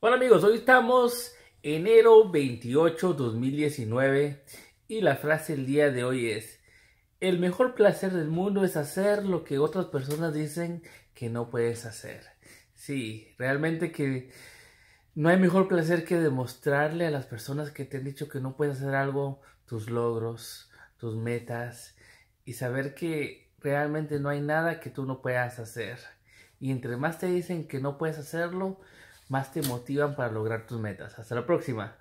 Hola amigos, hoy estamos enero 28, 2019 y la frase del día de hoy es, el mejor placer del mundo es hacer lo que otras personas dicen que no puedes hacer. Sí, realmente que no hay mejor placer que demostrarle a las personas que te han dicho que no puedes hacer algo tus logros, tus metas y saber que realmente no hay nada que tú no puedas hacer. Y entre más te dicen que no puedes hacerlo, más te motivan para lograr tus metas. Hasta la próxima.